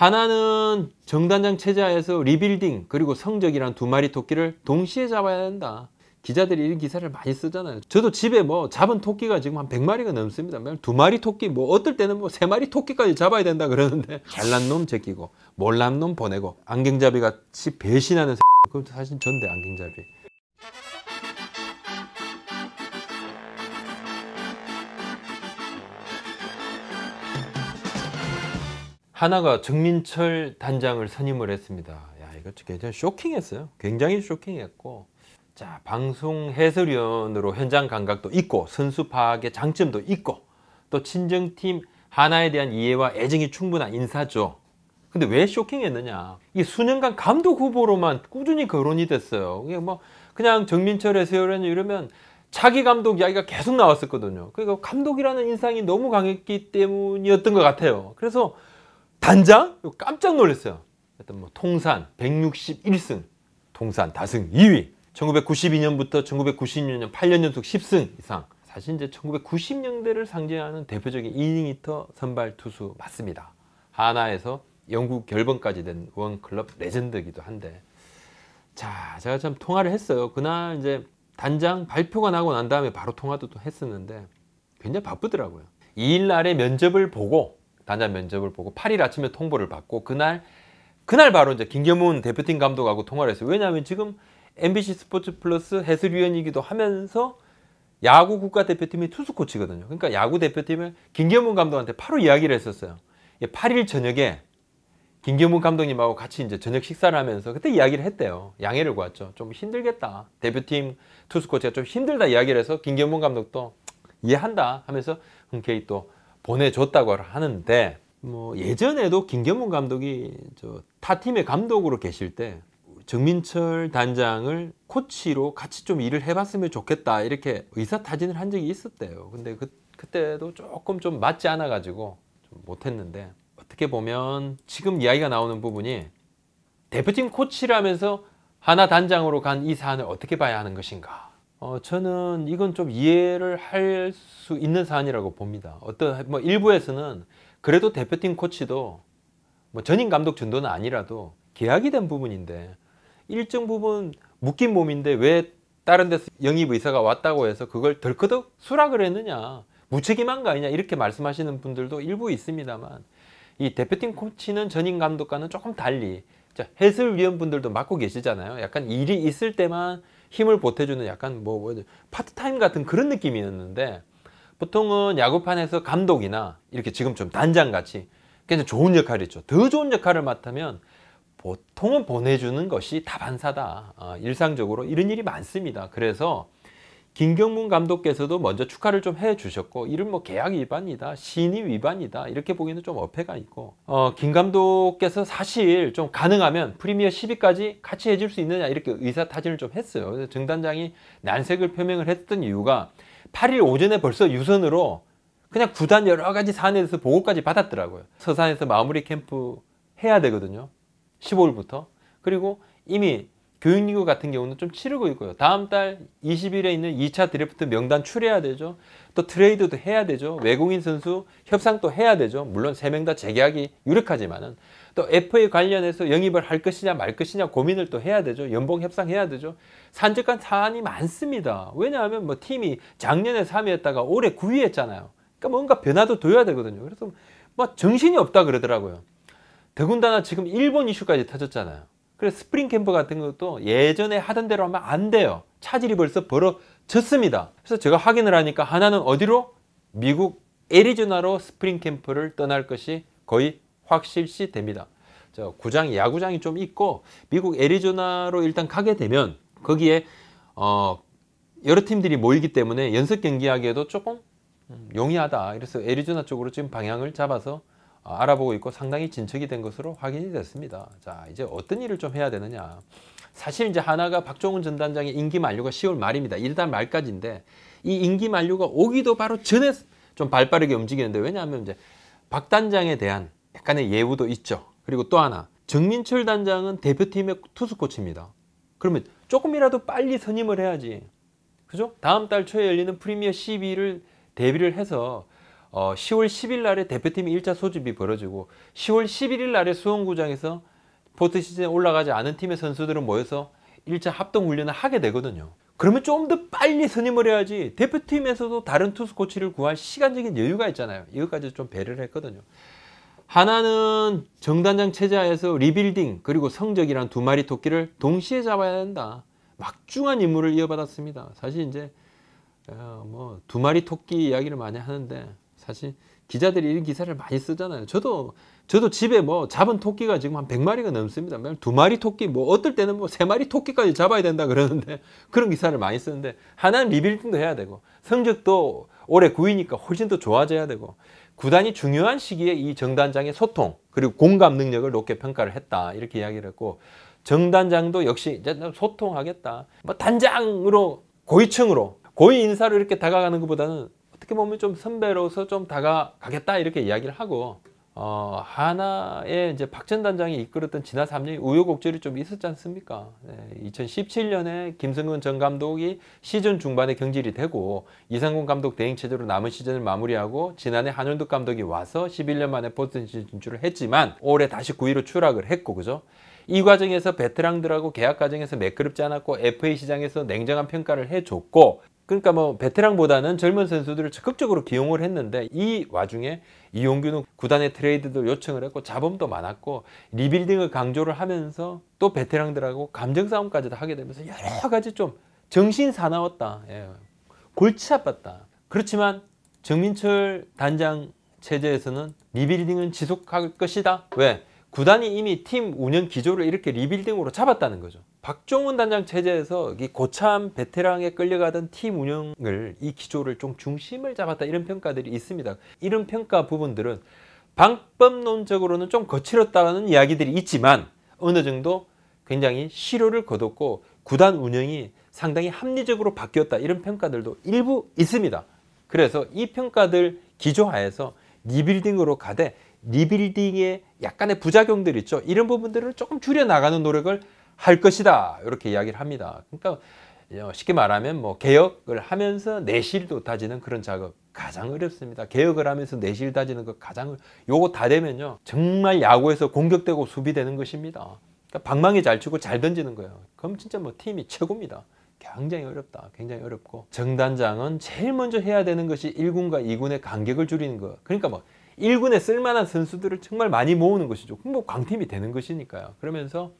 하나는 정단장 체제하에서 리빌딩 그리고 성적이란 두 마리 토끼를 동시에 잡아야 된다. 기자들이 이런 기사를 많이 쓰잖아요. 저도 집에 뭐 잡은 토끼가 지금 한 100마리가 넘습니다. 뭐 두 마리 토끼, 뭐 어떨 때는 뭐 세 마리 토끼까지 잡아야 된다 그러는데 잘난 놈 제끼고 몰난놈 보내고 안경잡이 같이 배신하는 그것도 사실 전대 안경잡이. 하나가 정민철 단장을 선임을 했습니다. 야, 이거 굉장히 쇼킹했어요. 굉장히 쇼킹했고. 자, 방송 해설위원으로 현장 감각도 있고, 선수 파악의 장점도 있고, 또 친정팀 하나에 대한 이해와 애정이 충분한 인사죠. 근데 왜 쇼킹했느냐? 이 수년간 감독 후보로만 꾸준히 거론이 됐어요. 이게 뭐 그냥 정민철 해설위원 이러면 차기 감독 이야기가 계속 나왔었거든요. 그러니까 감독이라는 인상이 너무 강했기 때문이었던 것 같아요. 그래서 단장 깜짝 놀랐어요. 일단 뭐 통산 161승, 통산 다승 2위. 1992년부터 1996년 8년 연속 10승 이상. 사실 이제 1990년대를 상징하는 대표적인 이닝히터 선발 투수 맞습니다. 하나에서 영국 결번까지 된 원클럽 레전드기도 한데 자 제가 참 통화를 했어요 그날 이제 단장 발표가 나고 난 다음에 바로 통화도 또 했었는데 굉장히 바쁘더라고요 2일 날에 면접을 보고 단자 면접을 보고 8일 아침에 통보를 받고 그날 그날 바로 이제 김경문 대표팀 감독하고 통화를 했어요. 왜냐하면 지금 MBC 스포츠 플러스 해설위원이기도 하면서 야구 국가대표팀이 투수 코치거든요. 그러니까 야구 대표팀을 김경문 감독한테 바로 이야기를 했었어요. 8일 예, 저녁에 김경문 감독님하고 같이 이제 저녁 식사를 하면서 그때 이야기를 했대요. 양해를 구했죠. 좀 힘들겠다. 대표팀 투수 코치가 좀 힘들다 이야기를 해서 김경문 감독도 이해한다 하면서 흔쾌히 또 보내줬다고 하는데 뭐 예전에도 김경문 감독이 저 타 팀의 감독으로 계실 때 정민철 단장을 코치로 같이 좀 일을 해봤으면 좋겠다 이렇게 의사타진을 한 적이 있었대요. 근데 그, 그때도 조금 좀 맞지 않아가지고 좀 못했는데 어떻게 보면 지금 이야기가 나오는 부분이 대표팀 코치라면서 하나 단장으로 간 이 사안을 어떻게 봐야 하는 것인가 어, 저는 이건 좀 이해를 할 수 있는 사안이라고 봅니다. 어떤, 뭐, 일부에서는 그래도 대표팀 코치도 뭐 전임 감독 정도는 아니라도 계약이 된 부분인데 일정 부분 묶인 몸인데 왜 다른 데서 영입 의사가 왔다고 해서 그걸 덜커덕 수락을 했느냐 무책임한 거 아니냐 이렇게 말씀하시는 분들도 일부 있습니다만 이 대표팀 코치는 전임 감독과는 조금 달리 자, 해설위원분들도 맡고 계시잖아요 약간 일이 있을 때만 힘을 보태주는 약간 뭐, 뭐 파트타임 같은 그런 느낌이었는데 보통은 야구판에서 감독이나 이렇게 지금좀 단장같이 굉장히 좋은 역할이 있죠. 더 좋은 역할을 맡으면 보통은 보내주는 것이 다반사다. 어, 일상적으로 이런 일이 많습니다. 그래서 김경문 감독께서도 먼저 축하를 좀 해주셨고 이름뭐 계약 위반이다 신의 위반이다 이렇게 보기는 에좀 어폐가 있고 어, 김 감독께서 사실 좀 가능하면 프리미어 10위까지 같이 해 줄 수 있느냐 이렇게 의사타진을 좀 했어요 그래서 정단장이 난색을 표명을 했던 이유가 8일 오전에 벌써 유선으로 그냥 구단 여러 가지 사안에 대해서 보고까지 받았더라고요 서산에서 마무리 캠프 해야 되거든요 15일부터 그리고 이미 교육리그 같은 경우는 좀 치르고 있고요. 다음 달 20일에 있는 2차 드래프트 명단 출해야 되죠. 또 트레이드도 해야 되죠. 외국인 선수 협상도 해야 되죠. 물론 세명다 재계약이 유력하지만은 또 FA 관련해서 영입을 할 것이냐 말 것이냐 고민을 또 해야 되죠. 연봉 협상해야 되죠. 산적한 사안이 많습니다. 왜냐하면 뭐 팀이 작년에 3위였다가 올해 9위 했잖아요. 그러니까 뭔가 변화도 둬야 되거든요. 그래서 뭐 정신이 없다 그러더라고요. 더군다나 지금 일본 이슈까지 터졌잖아요. 그래서 스프링 캠프 같은 것도 예전에 하던 대로 하면 안 돼요. 차질이 벌써 벌어졌습니다. 그래서 제가 확인을 하니까 하나는 어디로? 미국 애리조나로 스프링 캠프를 떠날 것이 거의 확실시 됩니다. 저 구장 야구장이 좀 있고 미국 애리조나로 일단 가게 되면 거기에 어 여러 팀들이 모이기 때문에 연습 경기하기에도 조금 음, 용이하다. 그래서 애리조나 쪽으로 지금 방향을 잡아서 어, 알아보고 있고 상당히 진척이 된 것으로 확인이 됐습니다. 자 이제 어떤 일을 좀 해야 되느냐 사실 이제 하나가 박종훈 전 단장의 임기 만료가 10월 말입니다. 일단 말까지인데 이 임기 만료가 오기도 바로 전에 좀 발빠르게 움직이는데 왜냐하면 이제 박 단장에 대한 약간의 예우도 있죠. 그리고 또 하나 정민철 단장은 대표팀의 투수 코치입니다. 그러면 조금이라도 빨리 선임을 해야지. 그죠? 다음 달 초에 열리는 프리미어 12를 대비를 해서 어, 10월 10일 날에 대표팀이 1차 소집이 벌어지고 10월 11일 날에 수원구장에서 포트 시즌 에 올라가지 않은 팀의 선수들은 모여서 1차 합동 훈련을 하게 되거든요. 그러면 좀 더 빨리 선임을 해야지 대표팀에서도 다른 투수 코치를 구할 시간적인 여유가 있잖아요. 이것까지 좀 배려를 했거든요. 하나는 정단장 체제하에서 리빌딩 그리고 성적이란 두 마리 토끼를 동시에 잡아야 된다. 막중한 임무를 이어받았습니다. 사실 이제 어, 뭐두 마리 토끼 이야기를 많이 하는데 사실 기자들이 이런 기사를 많이 쓰잖아요. 저도 저도 집에 뭐 잡은 토끼가 지금 한 100마리가 넘습니다. 뭐 두 마리 토끼 뭐 어떨 때는 뭐 세 마리 토끼까지 잡아야 된다 그러는데 그런 기사를 많이 쓰는데 하나는 리빌딩도 해야 되고 성적도 올해 9위니까 훨씬 더 좋아져야 되고 구단이 중요한 시기에 이 정단장의 소통 그리고 공감 능력을 높게 평가를 했다 이렇게 이야기를 했고 정단장도 역시 이제 소통하겠다. 뭐 단장으로 고위층으로 고위 인사로 이렇게 다가가는 것보다는 어떻게 보면 좀 선배로서 좀 다가가겠다 이렇게 이야기를 하고 어, 하나의 이제 박전 단장이 이끌었던 지난 3년 우여곡절이 좀 있었지 않습니까? 네, 예, 2017년에 김승근 전 감독이 시즌 중반에 경질이 되고 이상군 감독 대행 체제로 남은 시즌을 마무리하고 지난해 한현득 감독이 와서 11년 만에 포스트턴 진출을 했지만 올해 다시 9위로 추락을 했고 그죠? 이 과정에서 베테랑들하고 계약 과정에서 매끄럽지 않았고 FA 시장에서 냉정한 평가를 해줬고 그러니까 뭐 베테랑보다는 젊은 선수들을 적극적으로 기용을 했는데 이 와중에 이용규는 구단의 트레이드도 요청을 했고 자범도 많았고 리빌딩을 강조를 하면서 또 베테랑들하고 감정 싸움까지도 하게 되면서 여러 가지 좀 정신 사나웠다. 예. 골치 아팠다. 그렇지만 정민철 단장 체제에서는 리빌딩은 지속할 것이다. 왜? 구단이 이미 팀 운영 기조를 이렇게 리빌딩으로 잡았다는 거죠. 박종훈 단장 체제에서 이 고참 베테랑에 끌려가던 팀 운영을 이 기조를 좀 중심을 잡았다 이런 평가들이 있습니다. 이런 평가 부분들은 방법론적으로는 좀 거칠었다는 이야기들이 있지만 어느 정도 굉장히 실효를 거뒀고 구단 운영이 상당히 합리적으로 바뀌었다 이런 평가들도 일부 있습니다. 그래서 이 평가들 기조하에서 리빌딩으로 가되 리빌딩의 약간의 부작용들 있죠. 이런 부분들을 조금 줄여나가는 노력을 할 것이다. 이렇게 이야기를 합니다. 그러니까 어, 쉽게 말하면 뭐 개혁을 하면서 내실도 다지는 그런 작업 가장 어렵습니다. 개혁을 하면서 내실 다지는 것 가장 요거 다 되면요. 정말 야구에서 공격되고 수비되는 것입니다. 그러니까 방망이 잘 치고 잘 던지는 거예요. 그럼 진짜 뭐 팀이 최고입니다. 굉장히 어렵다. 굉장히 어렵고 정단장은 제일 먼저 해야 되는 것이 1군과 2군의 간격을 줄이는 거. 그러니까 뭐 1군에 쓸만한 선수들을 정말 많이 모으는 것이죠. 뭐 광팀이 되는 것이니까요. 그러면서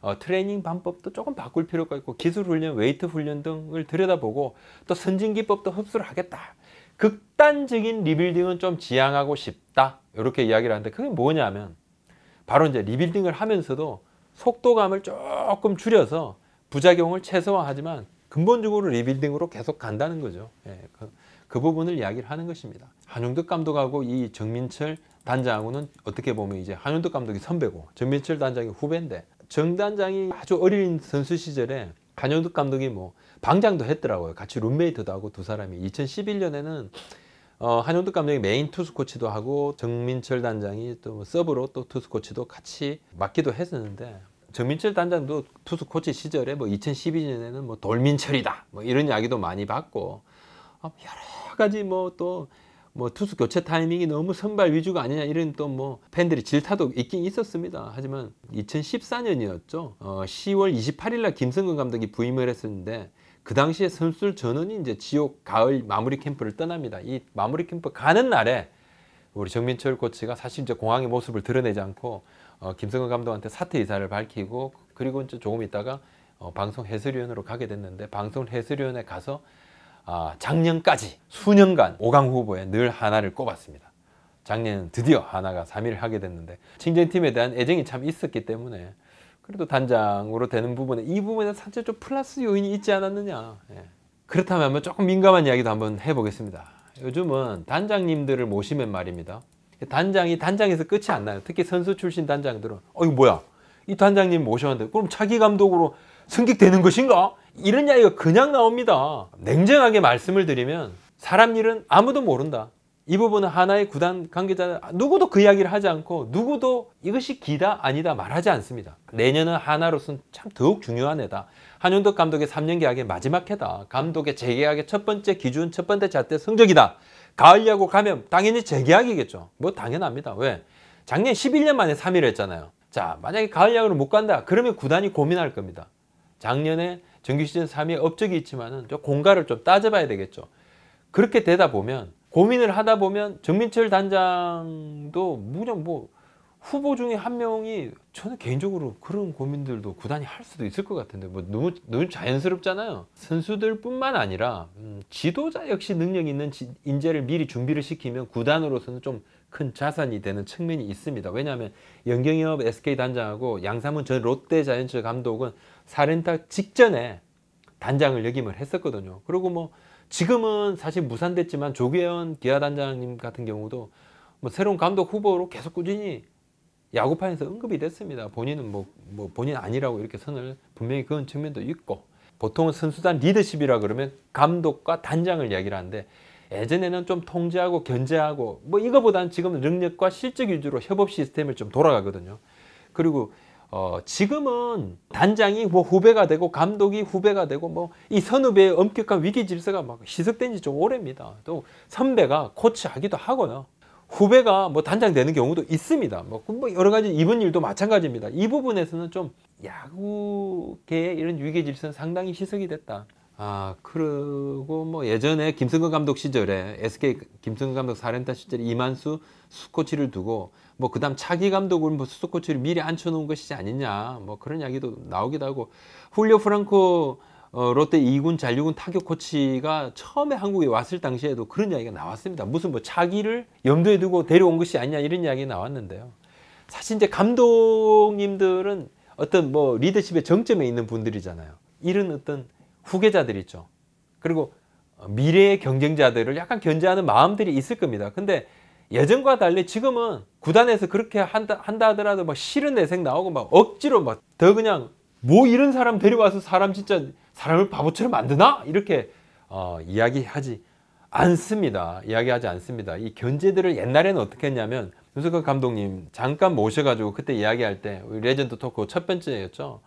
어, 트레이닝 방법도 조금 바꿀 필요가 있고 기술 훈련, 웨이트 훈련 등을 들여다보고 또 선진 기법도 흡수를 하겠다. 극단적인 리빌딩은 좀 지양하고 싶다. 이렇게 이야기를 하는데 그게 뭐냐면 바로 이제 리빌딩을 하면서도 속도감을 조금 줄여서 부작용을 최소화하지만 근본적으로 리빌딩으로 계속 간다는 거죠. 예, 그, 그, 부분을 이야기를 하는 것입니다. 한용득 감독하고 이 정민철 단장하고는 어떻게 보면 이제 한용득 감독이 선배고 정민철 단장이 후배인데 정 단장이 아주 어린 선수 시절에 한용득 감독이 뭐 방장도 했더라고요. 같이 룸메이트도 하고 두 사람이 2011년에는 어, 한용득 감독이 메인 투수 코치도 하고 정민철 단장이 또 뭐 서브로 또 투수 코치도 같이 맡기도 했었는데 정민철 단장도 투수 코치 시절에 뭐 2012년에는 뭐 돌민철이다 뭐 이런 이야기도 많이 받고 어, 여러 가지 뭐또뭐 뭐 투수 교체 타이밍이 너무 선발 위주가 아니냐 이런 또 뭐 팬들이 질타도 있긴 있었습니다. 하지만 2014년이었죠. 어, 10월 28일 날김성근 감독이 부임을 했었는데 그 당시에 선수들 전원이 이제 지옥 가을 마무리 캠프를 떠납니다. 이 마무리 캠프 가는 날에 우리 정민철 코치가 사실 이제 공항의 모습을 드러내지 않고 어, 김성근 감독한테 사퇴 의사를 밝히고 그리고 이제 조금 있다가 어, 방송 해설위원으로 가게 됐는데 방송 해설위원에 가서 아, 작년까지 수년간 5강 후보에 늘 하나를 꼽았습니다. 작년 드디어 하나가 3위를 하게 됐는데 칭전팀에 대한 애정이 참 있었기 때문에 그래도 단장으로 되는 부분에 이 부분에 사실 좀 플러스 요인이 있지 않았느냐 예. 그렇다면 한번 조금 민감한 이야기도 한번 해보겠습니다. 요즘은 단장님들을 모시면 말입니다. 단장이 단장에서 끝이 안 나요. 특히 선수 출신 단장들은 어이 뭐야? 이 단장님 모셔는데 그럼 차기 감독으로 승격되는 것인가? 이런 이야기가 그냥 나옵니다. 냉정하게 말씀을 드리면 사람 일은 아무도 모른다. 이 부분은 하나의 구단 관계자 누구도 그 이야기를 하지 않고 누구도 이것이 기다 아니다 말하지 않습니다. 내년은 하나로서는 참 더욱 중요한 해다. 한윤덕 감독의 3년 계약의 마지막 해다. 감독의 재계약의 첫 번째 기준, 첫 번째 잣대 성적이다. 가을 야구 가면 당연히 재계약이겠죠. 뭐 당연합니다. 왜? 작년 11년 만에 3위를 했잖아요. 자, 만약에 가을 야구를 못 간다. 그러면 구단이 고민할 겁니다. 작년에 정규 시즌 3위의 업적이 있지만은 좀 공가를 좀 따져봐야 되겠죠. 그렇게 되다 보면 고민을 하다 보면 정민철 단장도 무정 뭐 후보 중에 한 명이 저는 개인적으로 그런 고민들도 구단이 할 수도 있을 것 같은데 뭐 너무 너무 자연스럽잖아요 선수들뿐만 아니라 음, 지도자 역시 능력 있는 지, 인재를 미리 준비를 시키면 구단으로서는 좀 큰 자산이 되는 측면이 있습니다 왜냐하면 연경협 SK 단장하고 양삼은 전 롯데 자이언츠 감독은 사렌타 직전에 단장을 역임을 했었거든요. 그리고 뭐 지금은 사실 무산됐지만 조계현 기아 단장님 같은 경우도 뭐 새로운 감독 후보로 계속 꾸준히 야구판에서 언급이 됐습니다. 본인은 뭐, 뭐 본인 아니라고 이렇게 선을 분명히 그은 측면도 있고 보통은 선수단 리더십이라 그러면 감독과 단장을 이야기를 하는데 예전에는 좀 통제하고 견제하고 뭐이거보단 지금 능력과 실적 위주로 협업 시스템을 좀 돌아가거든요. 그리고 어, 지금은 단장이 뭐 후배가 되고 감독이 후배가 되고 뭐 이 선후배의 엄격한 위기 질서가 막희석된지 좀 오래입니다. 또 선배가 코치하기도 하고요. 후배가 뭐 단장 되는 경우도 있습니다. 뭐, 그 뭐 여러 가지 이번 일도 마찬가지입니다. 이 부분에서는 좀 야구계의 이런 위기 질서는 상당히 희석이 됐다. 아, 그리고 뭐 예전에 김승근 감독 시절에 SK 김승근 감독 사렌타 시절에 이만수 수코치를 두고 뭐 그다음 차기 감독을 뭐 수코치를 미리 앉혀놓은 것이지 아니냐 뭐 그런 이야기도 나오기도 하고 훌리오 프랑코 어, 롯데 2군 잔류군 타격 코치가 처음에 한국에 왔을 당시에도 그런 이야기가 나왔습니다. 무슨 뭐 차기를 염두에 두고 데려온 것이 아니냐 이런 이야기 가 나왔는데요. 사실 이제 감독님들은 어떤 뭐 리더십의 정점에 있는 분들이잖아요. 이런 어떤 후계자들 있죠. 그리고 미래의 경쟁자들을 약간 견제하는 마음들이 있을 겁니다. 근데 예전과 달리 지금은 구단에서 그렇게 한다, 한다 하더라도 막 싫은 내색 나오고 막 억지로 막 더 그냥 뭐 이런 사람 데려와서 사람 진짜 사람을 바보처럼 만드나? 이렇게 어, 이야기하지 않습니다. 이야기하지 않습니다. 이 견제들을 옛날에는 어떻게 했냐면 윤석열 감독님 잠깐 모셔가지고 그때 이야기할 때 레전드 토크 첫 번째였죠.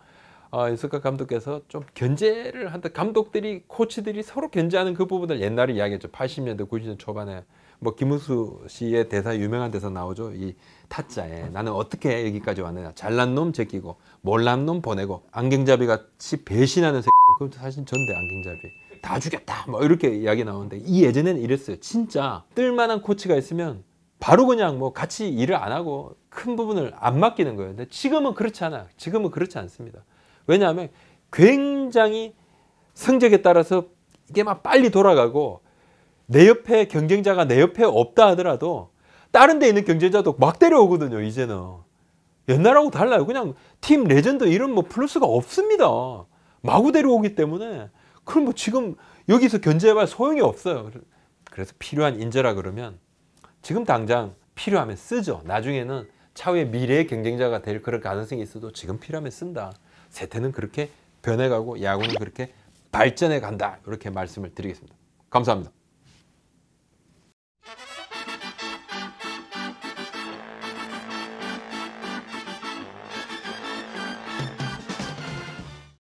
어, 유석카 감독께서 좀 견제를 한다. 감독들이 코치들이 서로 견제하는 그 부분을 옛날에 이야기했죠. 80년대 90년 초반에 뭐 김우수 씨의 대사 유명한 대사 나오죠. 이 타짜에 나는 어떻게 여기까지 왔느냐. 잘난 놈 제끼고 몰란 놈 보내고 안경잡이 같이 배신하는 새. 그럼 사실 전대 안경잡이. 다 죽였다. 뭐 이렇게 이야기 나오는데 이 예전에는 이랬어요. 진짜 뜰만한 코치가 있으면 바로 그냥 뭐 같이 일을 안 하고 큰 부분을 안 맡기는 거예요. 근데 지금은 그렇지 않아 지금은 그렇지 않습니다. 왜냐하면 굉장히 성적에 따라서 이게 막 빨리 돌아가고 내 옆에 경쟁자가 내 옆에 없다 하더라도 다른 데 있는 경쟁자도 막 데려오거든요 이제는 옛날하고 달라요 그냥 팀 레전드 이런 뭐 플러스가 없습니다 마구 데려오기 때문에 그럼 뭐 지금 여기서 견제해봐야 소용이 없어요 그래서 필요한 인재라 그러면 지금 당장 필요하면 쓰죠 나중에는 차후에 미래의 경쟁자가 될 그런 가능성이 있어도 지금 필요하면 쓴다 세태는 그렇게 변해가고 야구는 그렇게 발전해 간다. 이렇게 말씀을 드리겠습니다. 감사합니다.